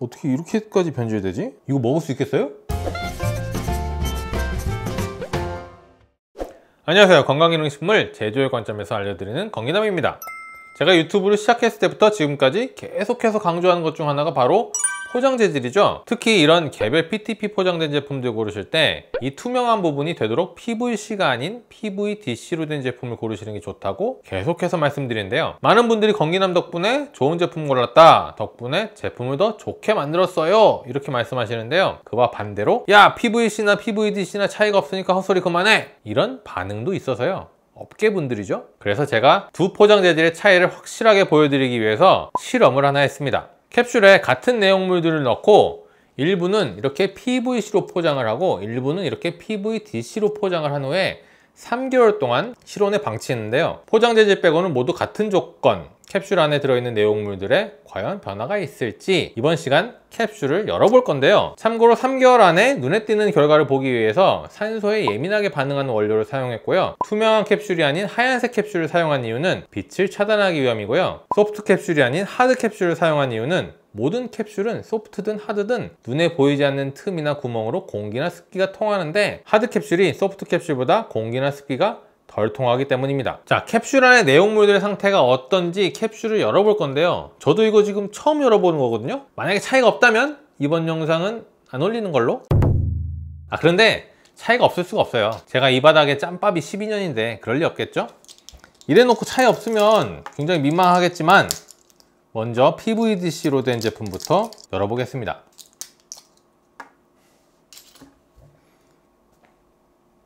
어떻게 이렇게까지 변질 되지? 이거 먹을 수 있겠어요? 안녕하세요 건강기능식품을 제조의 관점에서 알려드리는 건기남입니다 제가 유튜브를 시작했을 때부터 지금까지 계속해서 강조하는 것 중 하나가 바로 포장 재질이죠. 특히 이런 개별 PTP 포장된 제품들 고르실 때 이 투명한 부분이 되도록 PVC가 아닌 PVDC로 된 제품을 고르시는 게 좋다고 계속해서 말씀드리는데요. 많은 분들이 건기남 덕분에 좋은 제품 골랐다. 덕분에 제품을 더 좋게 만들었어요. 이렇게 말씀하시는데요. 그와 반대로 야 PVC나 PVDC나 차이가 없으니까 헛소리 그만해. 이런 반응도 있어서요. 업계분들이죠. 그래서 제가 두 포장 재질의 차이를 확실하게 보여드리기 위해서 실험을 하나 했습니다. 캡슐에 같은 내용물들을 넣고 일부는 이렇게 PVC로 포장을 하고 일부는 이렇게 PVDC로 포장을 한 후에 3개월 동안 실온에 방치했는데요. 포장재질 빼고는 모두 같은 조건, 캡슐 안에 들어있는 내용물들에 과연 변화가 있을지 이번 시간 캡슐을 열어볼 건데요 참고로 3개월 안에 눈에 띄는 결과를 보기 위해서 산소에 예민하게 반응하는 원료를 사용했고요 투명한 캡슐이 아닌 하얀색 캡슐을 사용한 이유는 빛을 차단하기 위함이고요 소프트 캡슐이 아닌 하드 캡슐을 사용한 이유는 모든 캡슐은 소프트든 하드든 눈에 보이지 않는 틈이나 구멍으로 공기나 습기가 통하는데 하드 캡슐이 소프트 캡슐보다 공기나 습기가 덜 통하기 때문입니다 자 캡슐 안의 내용물들의 상태가 어떤지 캡슐을 열어볼 건데요 저도 이거 지금 처음 열어보는 거거든요 만약에 차이가 없다면 이번 영상은 안 올리는 걸로 아 그런데 차이가 없을 수가 없어요 제가 이 바닥에 짬밥이 12년인데 그럴 리 없겠죠? 이래놓고 차이 없으면 굉장히 민망하겠지만 먼저 PVDC로 된 제품부터 열어보겠습니다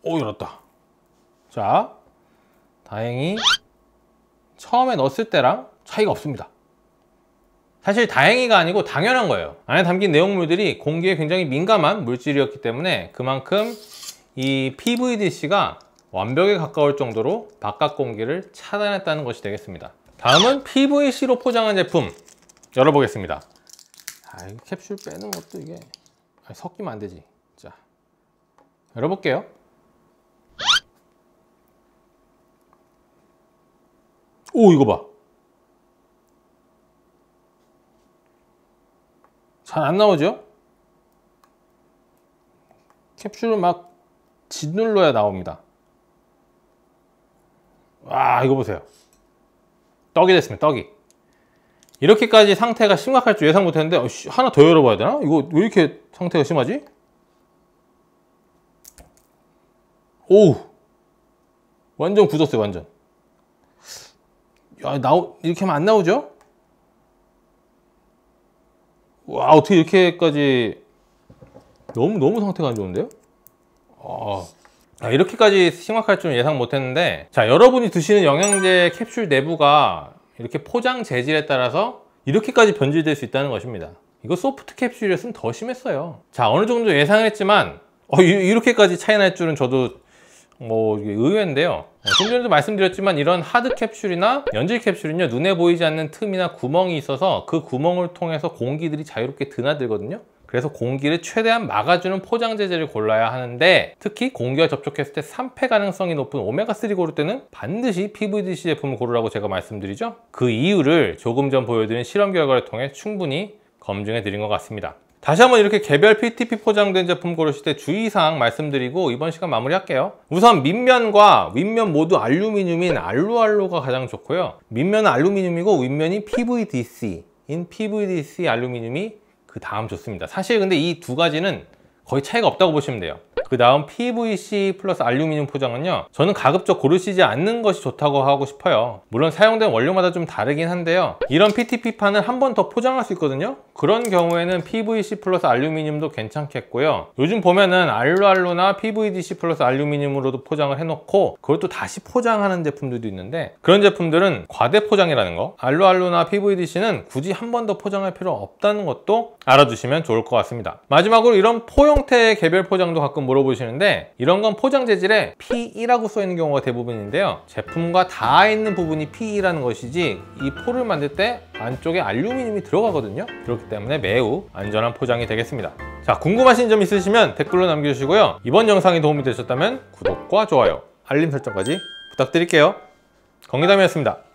오 열었다 자, 다행히 처음에 넣었을 때랑 차이가 없습니다. 사실 다행히가 아니고 당연한 거예요. 안에 담긴 내용물들이 공기에 굉장히 민감한 물질이었기 때문에 그만큼 이 PVDC가 완벽에 가까울 정도로 바깥 공기를 차단했다는 것이 되겠습니다. 다음은 PVC로 포장한 제품 열어보겠습니다. 아, 이 캡슐 빼는 것도 이게 아니, 섞이면 안 되지. 자, 열어볼게요. 오 이거 봐. 잘 안 나오죠? 캡슐을 막 짓눌러야 나옵니다. 와 이거 보세요. 떡이 됐습니다. 떡이. 이렇게까지 상태가 심각할 줄 예상 못했는데 어, 하나 더 열어봐야 되나? 이거 왜 이렇게 상태가 심하지? 오 완전 굳었어요 완전 야, 나오, 이렇게 하면 안 나오죠? 와, 어떻게 이렇게까지. 너무너무 상태가 안 좋은데요? 아. 아, 이렇게까지 심각할 줄 예상 못했는데 자 여러분이 드시는 영양제 캡슐 내부가 이렇게 포장 재질에 따라서 이렇게까지 변질될 수 있다는 것입니다 이거 소프트 캡슐이었으면 더 심했어요 자 어느 정도 예상했지만 어, 이, 렇게까지 차이 날 줄은 저도 뭐 의외인데요 좀전에도 어, 말씀드렸지만 이런 하드 캡슐이나 연질 캡슐은요 눈에 보이지 않는 틈이나 구멍이 있어서 그 구멍을 통해서 공기들이 자유롭게 드나들거든요 그래서 공기를 최대한 막아주는 포장재질을 골라야 하는데 특히 공기와 접촉했을 때 산패 가능성이 높은 오메가3 고를 때는 반드시 PVDC 제품을 고르라고 제가 말씀드리죠 그 이유를 조금 전 보여드린 실험 결과를 통해 충분히 검증해 드린 것 같습니다 다시 한번 이렇게 개별 PTP 포장된 제품 고르실 때 주의사항 말씀드리고 이번 시간 마무리할게요. 우선 밑면과 윗면 모두 알루미늄인 알루알로가 가장 좋고요. 밑면은 알루미늄이고 윗면이 PVDC인 PVDC 알루미늄이 그 다음 좋습니다. 사실 근데 이 두 가지는 거의 차이가 없다고 보시면 돼요. 그 다음 PVC 플러스 알루미늄 포장은요 저는 가급적 고르시지 않는 것이 좋다고 하고 싶어요 물론 사용된 원료마다 좀 다르긴 한데요 이런 PTP판을 한 번 더 포장할 수 있거든요 그런 경우에는 PVC 플러스 알루미늄도 괜찮겠고요 요즘 보면은 알루알루나 PVDC 플러스 알루미늄으로도 포장을 해놓고 그것도 다시 포장하는 제품들도 있는데 그런 제품들은 과대 포장이라는 거 알루알루나 PVDC는 굳이 한 번 더 포장할 필요 없다는 것도 알아주시면 좋을 것 같습니다 마지막으로 이런 포 형태의 개별 포장도 가끔 물어 물어보시는데 이런 건 포장 재질에 PE라고 써있는 경우가 대부분인데요 제품과 닿아 있는 부분이 PE라는 것이지 이 포를 만들 때 안쪽에 알루미늄이 들어가거든요 그렇기 때문에 매우 안전한 포장이 되겠습니다 자 궁금하신 점 있으시면 댓글로 남겨주시고요 이번 영상이 도움이 되셨다면 구독과 좋아요 알림 설정까지 부탁드릴게요 건기담이었습니다